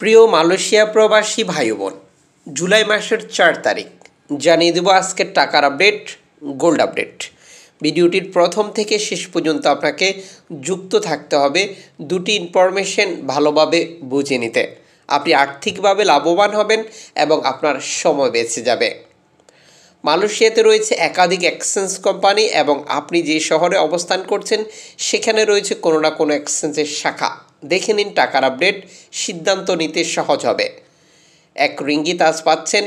প্রিয় মালয়েশিয়া প্রবাসী ভাই বোন জুলাই মাসের চার তারিখ জানিয়ে দেব আজকের টাকার আপডেট গোল্ড আপডেট ভিডিওটির প্রথম থেকে শেষ পর্যন্ত আপনাকে যুক্ত থাকতে হবে দুটি ইনফরমেশন ভালোভাবে বুঝে নিতে আপনি আর্থিকভাবে লাভবান হবেন এবং আপনার সময় বেঁচে যাবে মালয়েশিয়াতে রয়েছে একাধিক এক্সচেঞ্জ কোম্পানি এবং আপনি যে শহরে অবস্থান করছেন সেখানে রয়েছে কোনো না কোনো এক্সচেঞ্জের শাখা দেখে নিন টাকার আপডেট সিদ্ধান্ত নিতে সহজ হবে এক রিঙ্গিত আজ পাচ্ছেন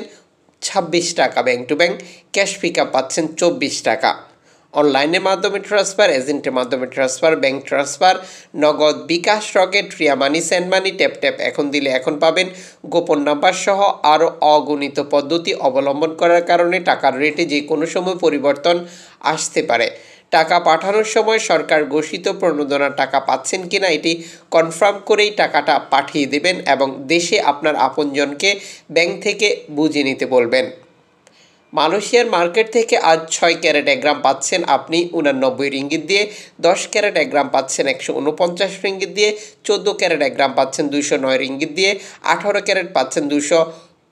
ছাব্বিশ টাকা bank to bank cash pick up পাচ্ছেন চব্বিশ টাকা অনলাইনের মাধ্যমে ট্রান্সফার এজেন্টের মাধ্যমে transfer bank transfer Nagad bKash Rocket ফ্রিয়া money send money tap tap এখন দিলে এখন পাবেন গোপন নাম্বার সহ আরও অগণিত পদ্ধতি অবলম্বন করার কারণে টাকার রেটে যে কোনো সময় পরিবর্তন আসতে পারে টাকা পাঠানোর সময় সরকার ঘোষিত প্রণোদনার টাকা পাচ্ছেন কি না এটি কনফার্ম করেই টাকাটা পাঠিয়ে দেবেন এবং দেশে আপনার আপনজনকে ব্যাংক থেকে বুঝে নিতে বলবেন মালয়েশিয়ার মার্কেট থেকে আজ ছয় ক্যারেট এক গ্রাম পাচ্ছেন আপনি উনানব্বই রিঙ্গিত দিয়ে দশ ক্যারেট এক গ্রাম পাচ্ছেন একশো উনপঞ্চাশ রিঙ্গিত দিয়ে চোদ্দো ক্যারেট এক গ্রাম পাচ্ছেন দুশো নয় রিঙ্গিত দিয়ে আঠারো ক্যারেট পাচ্ছেন দুশো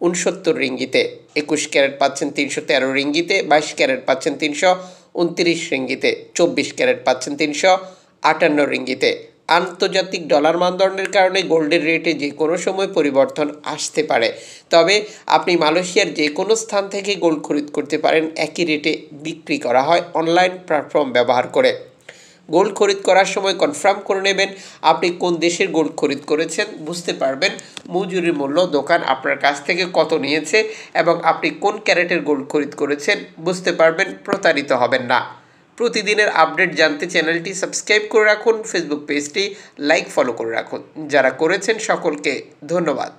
উনসত্তর রিঙ্গিতে একুশ ক্যারেট পাচ্ছেন তিনশো তেরো রিঙ্গিতে বাইশ ক্যারেট পাচ্ছেন তিনশো উনত্রিশ রিঙ্গিতে চব্বিশ ক্যারেট পাচ্ছেন তিনশো আটান্ন রিঙ্গিতে আন্তর্জাতিক ডলার মানদণ্ডের কারণে গোল্ডের রেটে যে কোনো সময় পরিবর্তন আসতে পারে তবে আপনি মালয়েশিয়ার যে কোনো স্থান থেকে গোল্ড খরিদ করতে পারেন একই রেটে বিক্রি করা হয় অনলাইন প্ল্যাটফর্ম ব্যবহার করে গোল্ড খরিদ করার সময় কনফার্ম করে নেবেন আপনি কোন দেশের গোল্ড খরিদ করেছেন বুঝতে পারবেন মজুরি মূল্য দোকান আপনার কাছ থেকে কত নিয়েছে এবং আপনি কোন ক্যারেটের গোল্ড খরিদ করেছেন বুঝতে পারবেন প্রতারিত হবেন না প্রতিদিনের আপডেট জানতে চ্যানেলটি সাবস্ক্রাইব করে রাখুন ফেসবুক পেজটি লাইক ফলো করে রাখুন যারা করেছেন সকলকে ধন্যবাদ